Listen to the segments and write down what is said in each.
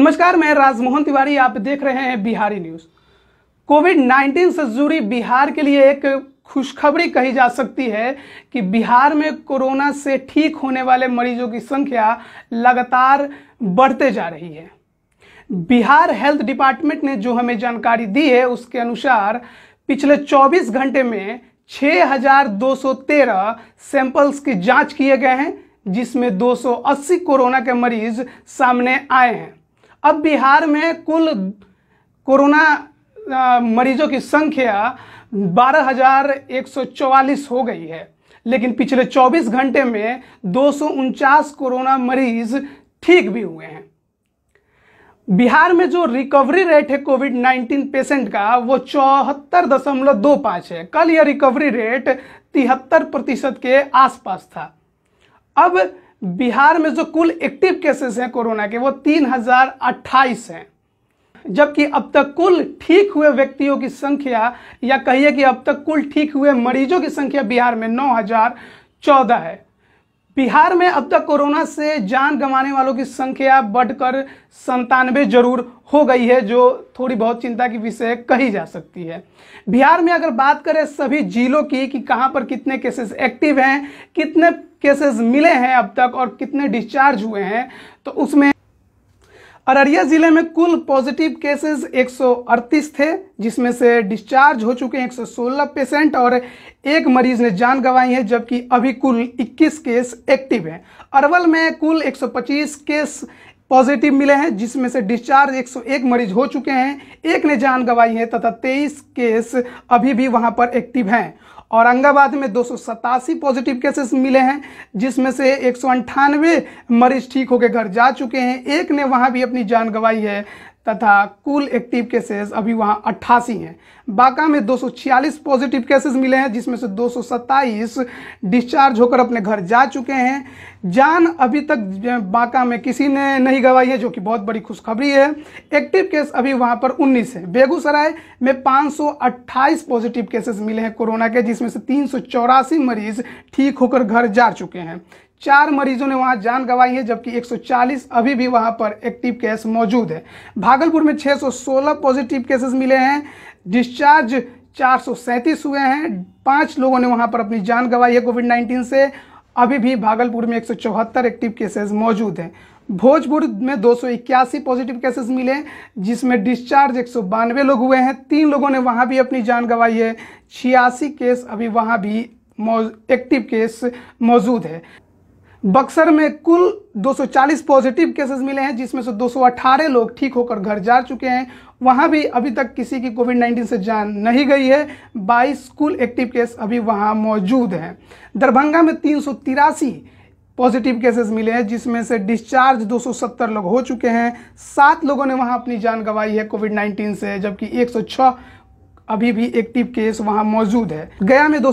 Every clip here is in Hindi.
नमस्कार मैं राजमोहन तिवारी आप देख रहे हैं बिहारी न्यूज कोविड 19 से जुड़ी बिहार के लिए एक खुशखबरी कही जा सकती है कि बिहार में कोरोना से ठीक होने वाले मरीजों की संख्या लगातार बढ़ते जा रही है बिहार हेल्थ डिपार्टमेंट ने जो हमें जानकारी दी है उसके अनुसार पिछले 24 घंटे में 6,213 सैंपल्स की जांच किए गए हैं जिसमें 280 कोरोना के मरीज सामने आए हैं अब बिहार में कुल कोरोना मरीजों की संख्या 12,144 हो गई है लेकिन पिछले 24 घंटे में दो कोरोना मरीज ठीक भी हुए हैं बिहार में जो रिकवरी रेट है कोविड 19 पेशेंट का वो चौहत्तर दशमलव दो पाँच है कल यह रिकवरी रेट तिहत्तर प्रतिशत के आसपास था अब बिहार में जो कुल एक्टिव केसेस हैं कोरोना के वो तीन हजार अट्ठाईस हैं जबकि अब तक कुल ठीक हुए व्यक्तियों की संख्या या कहिए कि अब तक कुल ठीक हुए मरीजों की संख्या बिहार में नौ हजार चौदह है बिहार में अब तक कोरोना से जान गंवाने वालों की संख्या बढ़कर संतानवे जरूर हो गई है जो थोड़ी बहुत चिंता की विषय कही जा सकती है बिहार में अगर बात करें सभी जिलों की कि कहां पर कितने केसेस एक्टिव हैं कितने केसेस मिले हैं अब तक और कितने डिस्चार्ज हुए हैं तो उसमें अररिया ज़िले में कुल पॉजिटिव केसेस 138 थे जिसमें से डिस्चार्ज हो चुके हैं 116 पेशेंट और एक मरीज ने जान गंवाई है जबकि अभी कुल 21 केस एक्टिव हैं अरवल में कुल 125 केस पॉजिटिव मिले हैं जिसमें से डिस्चार्ज 101 मरीज हो चुके हैं एक ने जान गंवाई है तथा 23 केस अभी भी वहां पर एक्टिव हैं औरंगाबाद में दो पॉजिटिव केसेस मिले हैं जिसमें से एक मरीज ठीक होकर घर जा चुके हैं एक ने वहां भी अपनी जान गंवाई है तथा कुल एक्टिव केसेस अभी वहाँ अट्ठासी हैं बांका में 246 पॉजिटिव केसेस मिले हैं जिसमें से 227 डिस्चार्ज होकर अपने घर जा चुके हैं जान अभी तक बांका में किसी ने नहीं गवाई है जो कि बहुत बड़ी खुशखबरी है एक्टिव केस अभी वहाँ पर 19 है बेगूसराय में 528 पॉजिटिव केसेस मिले हैं कोरोना के जिसमें से तीन मरीज ठीक होकर घर जा चुके हैं चार मरीजों ने वहां जान गंवाई है जबकि 140 अभी भी वहां पर एक्टिव केस मौजूद है भागलपुर में 616 पॉजिटिव केसेस मिले हैं डिस्चार्ज चार हुए हैं पांच लोगों ने वहां पर अपनी जान गंवाई है कोविड 19 से अभी भी भागलपुर में एक एक्टिव केसेस मौजूद हैं भोजपुर में दो पॉजिटिव केसेस मिले जिसमें डिस्चार्ज एक लोग हुए हैं तीन लोगों ने वहाँ भी अपनी जान गंवाई है छियासी केस अभी वहाँ भी एक्टिव केस मौजूद है बक्सर में कुल 240 पॉजिटिव केसेस मिले हैं जिसमें से 218 लोग ठीक होकर घर जा चुके हैं वहाँ भी अभी तक किसी की कोविड 19 से जान नहीं गई है 22 कुल एक्टिव केस अभी वहाँ मौजूद हैं दरभंगा में तीन पॉजिटिव केसेस मिले हैं जिसमें से डिस्चार्ज 270 लोग हो चुके हैं सात लोगों ने वहाँ अपनी जान गंवाई है कोविड 19 से जबकि 106 अभी भी एक्टिव केस वहाँ मौजूद है गया में दो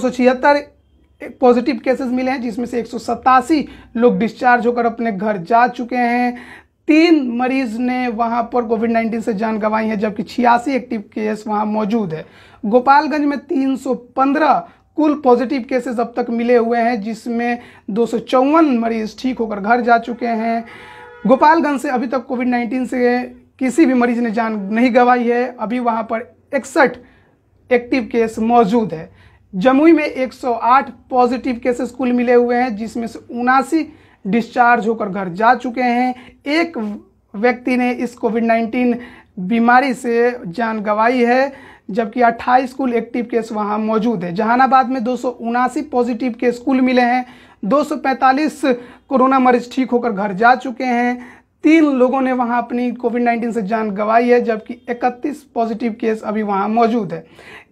पॉजिटिव केसेस मिले हैं जिसमें से एक लोग डिस्चार्ज होकर अपने घर जा चुके हैं तीन मरीज ने वहां पर कोविड 19 से जान गंवाई है जबकि छियासी एक्टिव केस वहां मौजूद है गोपालगंज में 315 कुल पॉजिटिव केसेस अब तक मिले हुए हैं जिसमें दो मरीज ठीक होकर घर जा चुके हैं गोपालगंज से अभी तक कोविड 19 से किसी भी मरीज ने जान नहीं गंवाई है अभी वहाँ पर इकसठ एक्टिव केस मौजूद है जमुई में 108 पॉजिटिव केसेस कुल मिले हुए हैं जिसमें से उनासी डिस्चार्ज होकर घर जा चुके हैं एक व्यक्ति ने इस कोविड 19 बीमारी से जान गंवाई है जबकि 28 कुल एक्टिव केस वहां मौजूद है जहानाबाद में दो पॉजिटिव केस कुल मिले हैं 245 कोरोना मरीज ठीक होकर घर जा चुके हैं तीन लोगों ने वहां अपनी कोविड 19 से जान गंवाई है जबकि 31 पॉजिटिव केस अभी वहां मौजूद है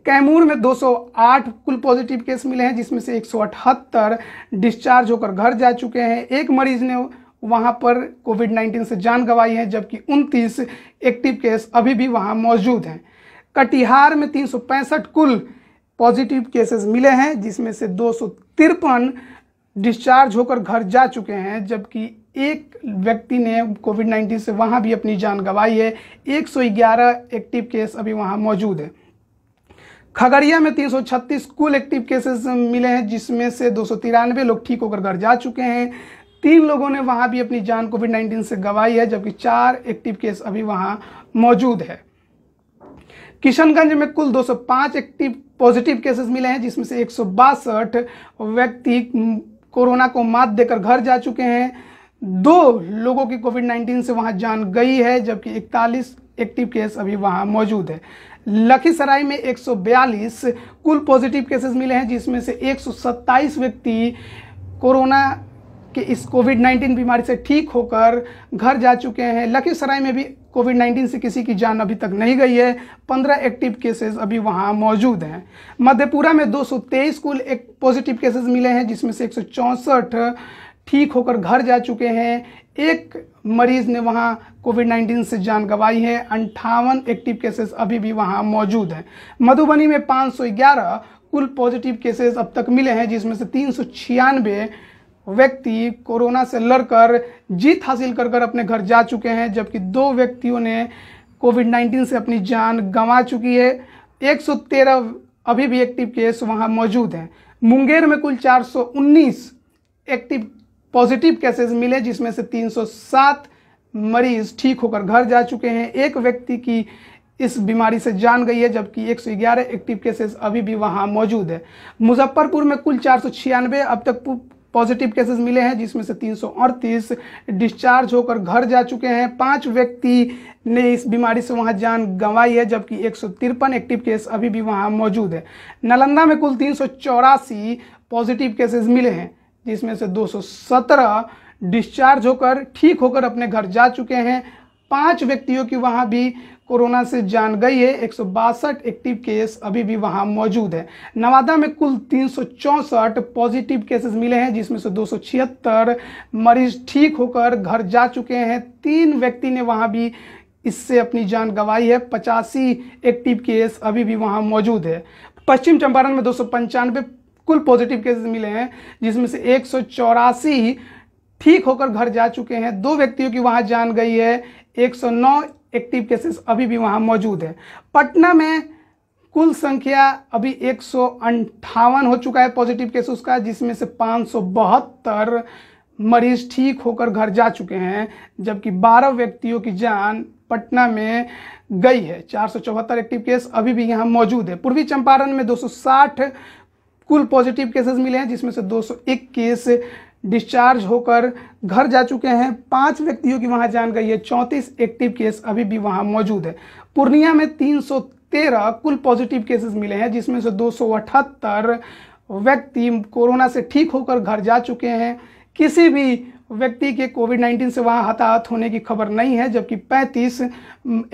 कैमूर में 208 कुल पॉजिटिव केस मिले हैं जिसमें से एक डिस्चार्ज होकर घर जा चुके हैं एक मरीज ने वहाँ पर कोविड 19 से जान गंवाई है जबकि उनतीस एक्टिव केस अभी भी वहाँ मौजूद हैं कटिहार में तीन कुल पॉजिटिव केसेस मिले हैं जिसमें से दो डिस्चार्ज होकर घर जा चुके हैं जबकि एक व्यक्ति ने कोविड 19 से वहाँ भी अपनी जान गंवाई है 111 एक्टिव केस अभी वहाँ मौजूद है खगड़िया में 336 कुल एक्टिव केसेस मिले हैं जिसमें से दो लोग ठीक होकर घर जा चुके हैं तीन लोगों ने वहाँ भी अपनी जान कोविड 19 से गंवाई है जबकि चार एक्टिव केस अभी वहाँ मौजूद है किशनगंज में कुल 205 एक्टिव पॉजिटिव केसेस मिले हैं जिसमें से एक व्यक्ति कोरोना को मात देकर घर जा चुके हैं दो लोगों की कोविड 19 से वहां जान गई है जबकि 41 एक्टिव केस अभी वहां मौजूद है लखीसराय में 142 कुल पॉजिटिव केसेस मिले हैं जिसमें से 127 व्यक्ति कोरोना के इस कोविड 19 बीमारी से ठीक होकर घर जा चुके हैं लखीसराय में भी कोविड 19 से किसी की जान अभी तक नहीं गई है 15 एक्टिव केसेस अभी वहां मौजूद हैं मध्यपुरा में 223 कुल एक पॉजिटिव केसेस मिले हैं जिसमें से एक ठीक होकर घर जा चुके हैं एक मरीज ने वहाँ कोविड 19 से जान गंवाई है अंठावन एक्टिव केसेस अभी भी वहाँ मौजूद हैं मधुबनी में 511 कुल पॉजिटिव केसेस अब तक मिले हैं जिसमें से तीन व्यक्ति कोरोना से लड़कर जीत हासिल कर कर अपने घर जा चुके हैं जबकि दो व्यक्तियों ने कोविड 19 से अपनी जान गंवा चुकी है 113 अभी भी एक्टिव केस वहाँ मौजूद हैं मुंगेर में कुल 419 एक्टिव पॉजिटिव केसेस मिले जिसमें से 307 मरीज ठीक होकर घर जा चुके हैं एक व्यक्ति की इस बीमारी से जान गई है जबकि 111 एक्टिव केसेस अभी भी वहां मौजूद है मुजफ्फरपुर में कुल चार अब तक पॉजिटिव केसेस मिले हैं जिसमें से तीन डिस्चार्ज होकर घर जा चुके हैं पांच व्यक्ति ने इस बीमारी से वहां जान गंवाई है जबकि एक एक्टिव केस अभी भी वहां मौजूद है नालंदा में कुल तीन पॉजिटिव केसेस मिले हैं जिसमें से 217 डिस्चार्ज होकर ठीक होकर अपने घर जा चुके हैं पांच व्यक्तियों की वहां भी कोरोना से जान गई है एक एक्टिव केस अभी भी वहां मौजूद है नवादा में कुल तीन पॉजिटिव केसेस मिले हैं जिसमें से दो मरीज ठीक होकर घर जा चुके हैं तीन व्यक्ति ने वहां भी इससे अपनी जान गंवाई है पचासी एक्टिव केस अभी भी वहां मौजूद है पश्चिम चंपारण में दो कुल पॉजिटिव केसेस मिले हैं जिसमें से एक ठीक होकर घर जा चुके हैं दो व्यक्तियों की वहां जान गई है 109 एक्टिव केसेस अभी भी वहां मौजूद है पटना में कुल संख्या अभी एक हो चुका है पॉजिटिव केसेस का जिसमें से पाँच मरीज ठीक होकर घर जा चुके हैं जबकि 12 व्यक्तियों की जान पटना में गई है चार एक्टिव केस अभी भी यहाँ मौजूद है पूर्वी चंपारण में 260 कुल पॉजिटिव केसेस मिले हैं जिसमें से 201 केस डिस्चार्ज होकर घर जा चुके हैं पांच व्यक्तियों की वहां जान गई है चौंतीस एक्टिव केस अभी भी वहां मौजूद है पूर्णिया में 313 कुल पॉजिटिव केसेस मिले हैं जिसमें से दो व्यक्ति कोरोना से ठीक होकर घर जा चुके हैं किसी भी व्यक्ति के कोविड 19 से वहां हताहत होने की खबर नहीं है जबकि 35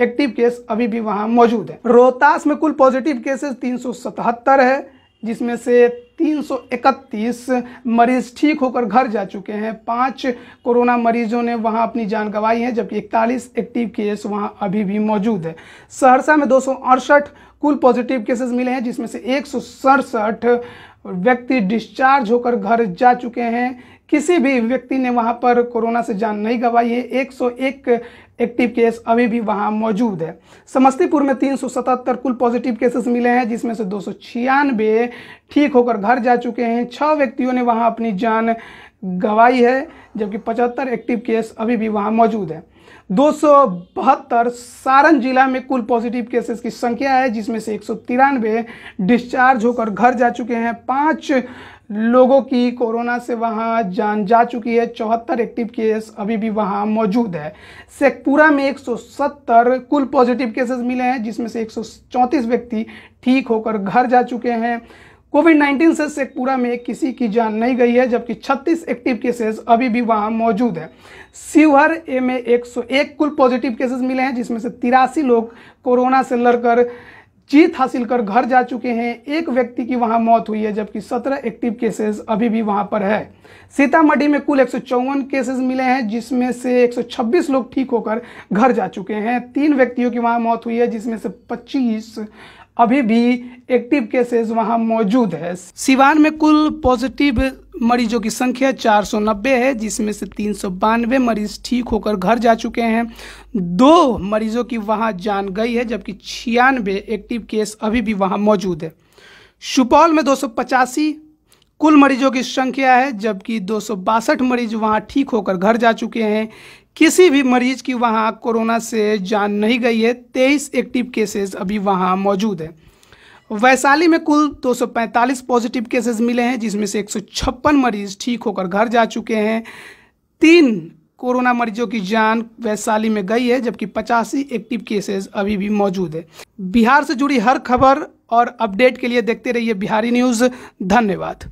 एक्टिव केस अभी भी वहां मौजूद है रोहतास में कुल पॉजिटिव केसेस 377 है जिसमें से 331 मरीज ठीक होकर घर जा चुके हैं पाँच कोरोना मरीजों ने वहां अपनी जान गंवाई है जबकि इकतालीस एक्टिव केस वहां अभी भी मौजूद है सहरसा में दो कुल पॉजिटिव केसेस मिले हैं जिसमें से एक व्यक्ति डिस्चार्ज होकर घर जा चुके हैं किसी भी व्यक्ति ने वहाँ पर कोरोना से जान नहीं गंवाई है 101 एक्टिव केस अभी भी वहाँ मौजूद है समस्तीपुर में 377 कुल पॉजिटिव केसेस मिले हैं जिसमें से दो ठीक होकर घर जा चुके हैं छः व्यक्तियों ने वहाँ अपनी जान गंवाई है जबकि 75 एक्टिव केस अभी भी वहाँ मौजूद है दो सारण जिला में कुल पॉजिटिव केसेस की संख्या है जिसमें से एक डिस्चार्ज होकर घर जा चुके हैं पाँच लोगों की कोरोना से वहाँ जान जा चुकी है चौहत्तर एक्टिव केस अभी भी वहाँ मौजूद है शेखपुरा में 170 कुल पॉजिटिव केसेस मिले हैं जिसमें से एक व्यक्ति ठीक होकर घर जा चुके हैं कोविड 19 से शेखपुरा में किसी की जान नहीं गई है जबकि 36 एक्टिव केसेस अभी भी वहां मौजूद है शिवहर ए में 101 कुल पॉजिटिव केसेस मिले हैं जिसमें से तिरासी लोग कोरोना से लड़कर जीत हासिल कर घर जा चुके हैं एक व्यक्ति की वहां मौत हुई है जबकि 17 एक्टिव केसेस अभी भी वहां पर है सीतामढ़ी में कुल एक केसेस मिले हैं जिसमें से 126 लोग ठीक होकर घर जा चुके हैं तीन व्यक्तियों की वहां मौत हुई है जिसमें से 25 अभी भी एक्टिव केसेस वहां मौजूद है सिवान में कुल पॉजिटिव मरीजों की संख्या 490 है जिसमें से तीन मरीज ठीक होकर घर जा चुके हैं दो मरीजों की वहां जान गई है जबकि छियानवे एक्टिव केस अभी भी वहां मौजूद है सुपौल में दो कुल मरीजों की संख्या है जबकि दो मरीज वहां ठीक होकर घर जा चुके हैं किसी भी मरीज की वहाँ कोरोना से जान नहीं गई है तेईस एक्टिव केसेस अभी वहाँ मौजूद है वैशाली में कुल 245 पॉजिटिव केसेस मिले हैं जिसमें से एक मरीज ठीक होकर घर जा चुके हैं तीन कोरोना मरीजों की जान वैशाली में गई है जबकि पचासी एक्टिव केसेस अभी भी मौजूद है बिहार से जुड़ी हर खबर और अपडेट के लिए देखते रहिए बिहारी न्यूज़ धन्यवाद